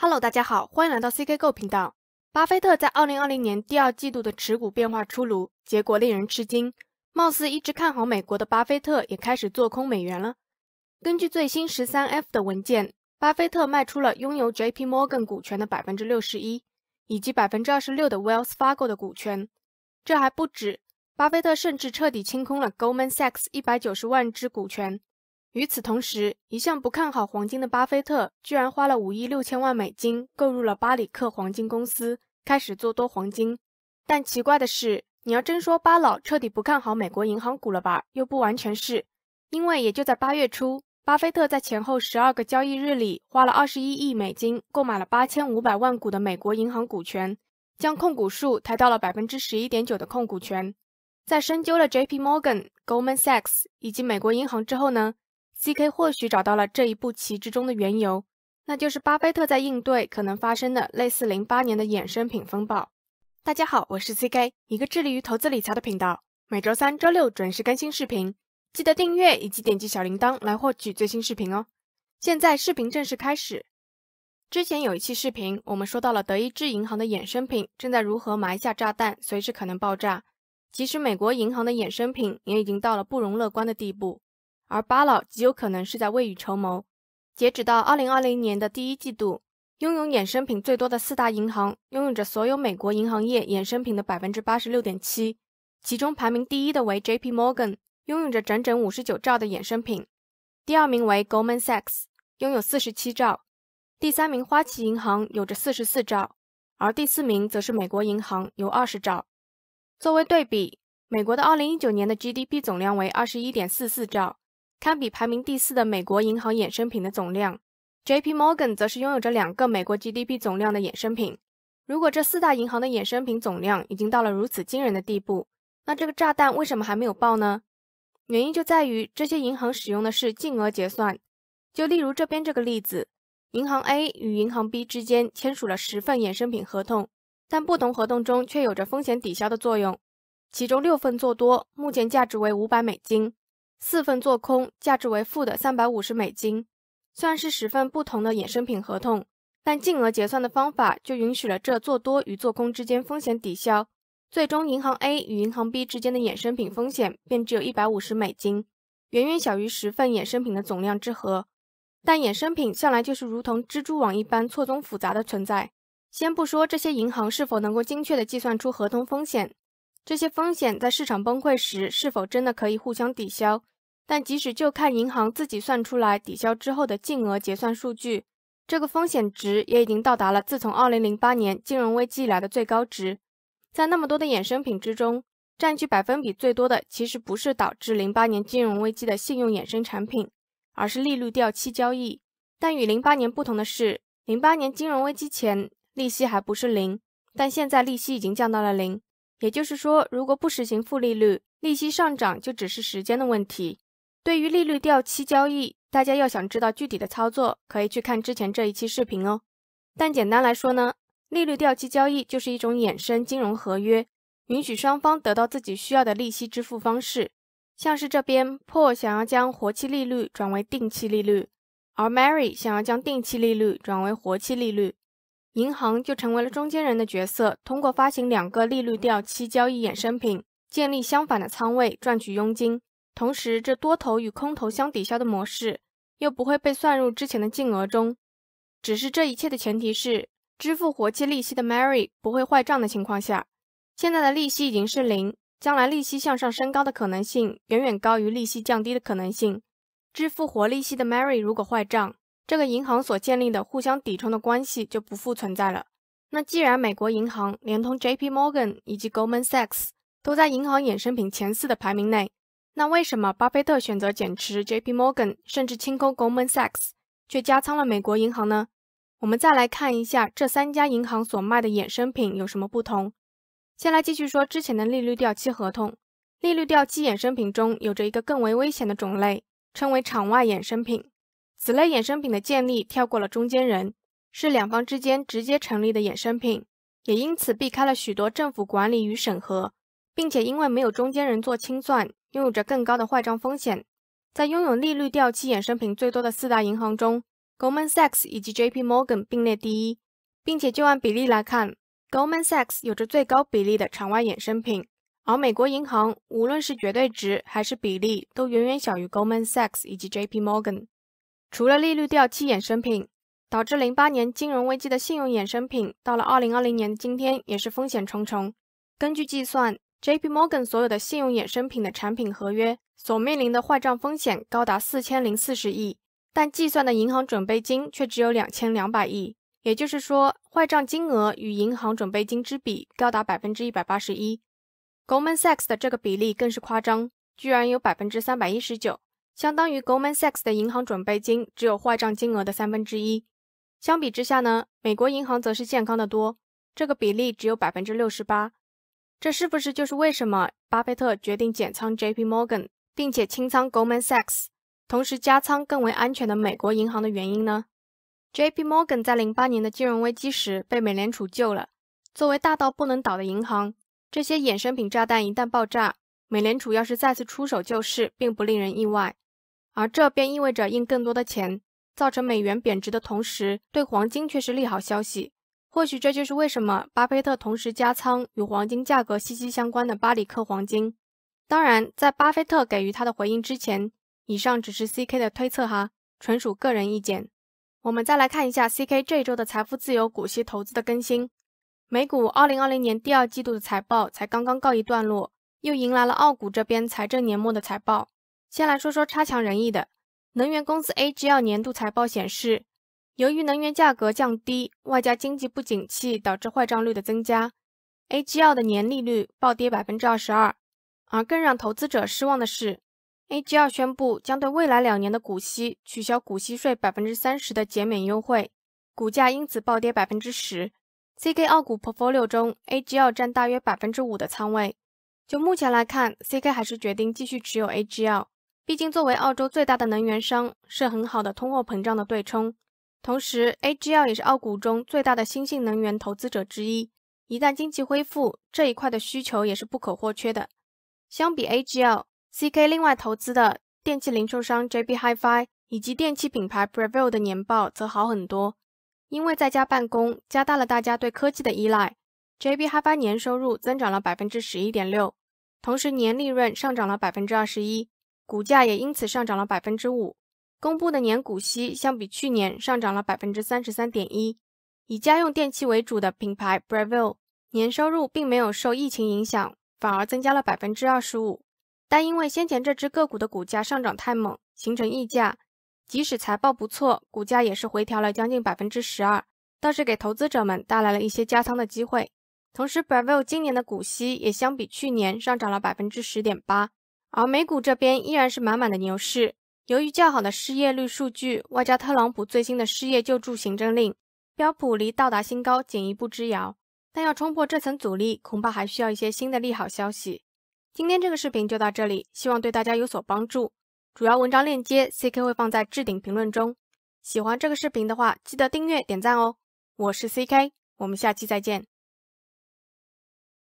Hello，大家好，欢迎来到 CK Go 频道。巴菲特在2020年第二季度的持股变化出炉，结果令人吃惊。貌似一直看好美国的巴菲特也开始做空美元了。根据最新 13F 的文件，巴菲特卖出了拥有 J.P. Morgan 股权的61%，以及26%的 Wells Fargo 的股权。这还不止，巴菲特甚至彻底清空了 Goldman Sachs 190万只股权。与此同时，一向不看好黄金的巴菲特居然花了五亿六千万美金购入了巴里克黄金公司，开始做多黄金。但奇怪的是，你要真说巴老彻底不看好美国银行股了吧？又不完全是，因为也就在八月初，巴菲特在前后十二个交易日里花了二十一亿美金购买了八千五百万股的美国银行股权，将控股数抬到了百分之十一点九的控股权。在深究了 J.P.Morgan、Goldman Sachs 以及美国银行之后呢？C.K. 或许找到了这一步棋之中的缘由，那就是巴菲特在应对可能发生的类似零八年的衍生品风暴。大家好，我是 C.K.，一个致力于投资理财的频道，每周三、周六准时更新视频，记得订阅以及点击小铃铛来获取最新视频哦。现在视频正式开始。之前有一期视频，我们说到了德意志银行的衍生品正在如何埋下炸弹，随时可能爆炸。其实，美国银行的衍生品也已经到了不容乐观的地步。而巴老极有可能是在未雨绸缪。截止到二零二零年的第一季度，拥有衍生品最多的四大银行，拥有着所有美国银行业衍生品的百分之八十六点七。其中排名第一的为 J.P. Morgan，拥有着整整五十九兆的衍生品；第二名为 Goldman Sachs，拥有四十七兆；第三名花旗银行有着四十四兆，而第四名则是美国银行，有二十兆。作为对比，美国的二零一九年的 GDP 总量为二十一点四四兆。堪比排名第四的美国银行衍生品的总量，J.P. Morgan 则是拥有着两个美国 GDP 总量的衍生品。如果这四大银行的衍生品总量已经到了如此惊人的地步，那这个炸弹为什么还没有爆呢？原因就在于这些银行使用的是净额结算。就例如这边这个例子，银行 A 与银行 B 之间签署了十份衍生品合同，但不同合同中却有着风险抵消的作用，其中六份做多，目前价值为五百美金。四份做空，价值为负的三百五十美金。虽然是十份不同的衍生品合同，但净额结算的方法就允许了这做多与做空之间风险抵消，最终银行 A 与银行 B 之间的衍生品风险便只有一百五十美金，远远小于十份衍生品的总量之和。但衍生品向来就是如同蜘蛛网一般错综复杂的存在，先不说这些银行是否能够精确地计算出合同风险。这些风险在市场崩溃时是否真的可以互相抵消？但即使就看银行自己算出来抵消之后的净额结算数据，这个风险值也已经到达了自从2008年金融危机以来的最高值。在那么多的衍生品之中，占据百分比最多的其实不是导致08年金融危机的信用衍生产品，而是利率掉期交易。但与08年不同的是，08年金融危机前利息还不是零，但现在利息已经降到了零。也就是说，如果不实行负利率，利息上涨就只是时间的问题。对于利率掉期交易，大家要想知道具体的操作，可以去看之前这一期视频哦。但简单来说呢，利率掉期交易就是一种衍生金融合约，允许双方得到自己需要的利息支付方式。像是这边 Paul 想要将活期利率转为定期利率，而 Mary 想要将定期利率转为活期利率。银行就成为了中间人的角色，通过发行两个利率掉期交易衍生品，建立相反的仓位赚取佣金。同时，这多头与空头相抵消的模式又不会被算入之前的净额中。只是这一切的前提是，支付活期利息的 Mary 不会坏账的情况下，现在的利息已经是零，将来利息向上升高的可能性远远高于利息降低的可能性。支付活利息的 Mary 如果坏账。这个银行所建立的互相抵冲的关系就不复存在了。那既然美国银行、连通 J.P.Morgan 以及 Goldman Sachs 都在银行衍生品前四的排名内，那为什么巴菲特选择减持 J.P.Morgan 甚至清空 Goldman Sachs，却加仓了美国银行呢？我们再来看一下这三家银行所卖的衍生品有什么不同。先来继续说之前的利率掉期合同。利率掉期衍生品中有着一个更为危险的种类，称为场外衍生品。此类衍生品的建立跳过了中间人，是两方之间直接成立的衍生品，也因此避开了许多政府管理与审核，并且因为没有中间人做清算，拥有着更高的坏账风险。在拥有利率掉期衍生品最多的四大银行中，Goldman Sachs 以及 J.P. Morgan 并列第一，并且就按比例来看，Goldman Sachs 有着最高比例的场外衍生品，而美国银行无论是绝对值还是比例，都远远小于 Goldman Sachs 以及 J.P. Morgan。除了利率掉期衍生品导致零八年金融危机的信用衍生品，到了二零二零年的今天也是风险重重。根据计算，J.P. Morgan 所有的信用衍生品的产品合约所面临的坏账风险高达四千零四十亿，但计算的银行准备金却只有两千两百亿。也就是说，坏账金额与银行准备金之比高达百分之一百八十一。Goldman Sachs 的这个比例更是夸张，居然有百分之三百一十九。相当于 Goldman Sachs 的银行准备金只有坏账金额的三分之一。相比之下呢，美国银行则是健康的多，这个比例只有百分之六十八。这是不是就是为什么巴菲特决定减仓 J P Morgan，并且清仓 Goldman Sachs，同时加仓更为安全的美国银行的原因呢？J P Morgan 在零八年的金融危机时被美联储救了。作为大到不能倒的银行，这些衍生品炸弹一旦爆炸，美联储要是再次出手救市，并不令人意外。而这便意味着印更多的钱，造成美元贬值的同时，对黄金却是利好消息。或许这就是为什么巴菲特同时加仓与黄金价格息息相关的巴里克黄金。当然，在巴菲特给予他的回应之前，以上只是 C K 的推测哈，纯属个人意见。我们再来看一下 C K 这周的财富自由股息投资的更新。美股2020年第二季度的财报才刚刚告一段落，又迎来了澳股这边财政年末的财报。先来说说差强人意的能源公司 A G L 年度财报显示，由于能源价格降低，外加经济不景气导致坏账率的增加，A G L 的年利率暴跌百分之二十二。而更让投资者失望的是，A G L 宣布将对未来两年的股息取消股息税百分之三十的减免优惠，股价因此暴跌百分之十。C K 澳股 portfolio 中，A G L 占大约百分之五的仓位。就目前来看，C K 还是决定继续持有 A G L。毕竟，作为澳洲最大的能源商，是很好的通货膨胀的对冲。同时，AGL 也是澳股中最大的新兴能源投资者之一。一旦经济恢复，这一块的需求也是不可或缺的。相比 AGL，CK 另外投资的电器零售商 JB HiFi 以及电器品牌 Bravo 的年报则好很多。因为在家办公，加大了大家对科技的依赖。JB HiFi 年收入增长了百分之十一点六，同时年利润上涨了百分之二十一。股价也因此上涨了百分之五，公布的年股息相比去年上涨了百分之三十三点一。以家用电器为主的品牌 Bravil 年收入并没有受疫情影响，反而增加了百分之二十五。但因为先前这只个股的股价上涨太猛，形成溢价，即使财报不错，股价也是回调了将近百分之十二，倒是给投资者们带来了一些加仓的机会。同时，Bravil 今年的股息也相比去年上涨了百分之十点八。而美股这边依然是满满的牛市，由于较好的失业率数据，外加特朗普最新的失业救助行政令，标普离到达新高仅一步之遥。但要冲破这层阻力，恐怕还需要一些新的利好消息。今天这个视频就到这里，希望对大家有所帮助。主要文章链接 C K 会放在置顶评论中。喜欢这个视频的话，记得订阅点赞哦。我是 C K，我们下期再见。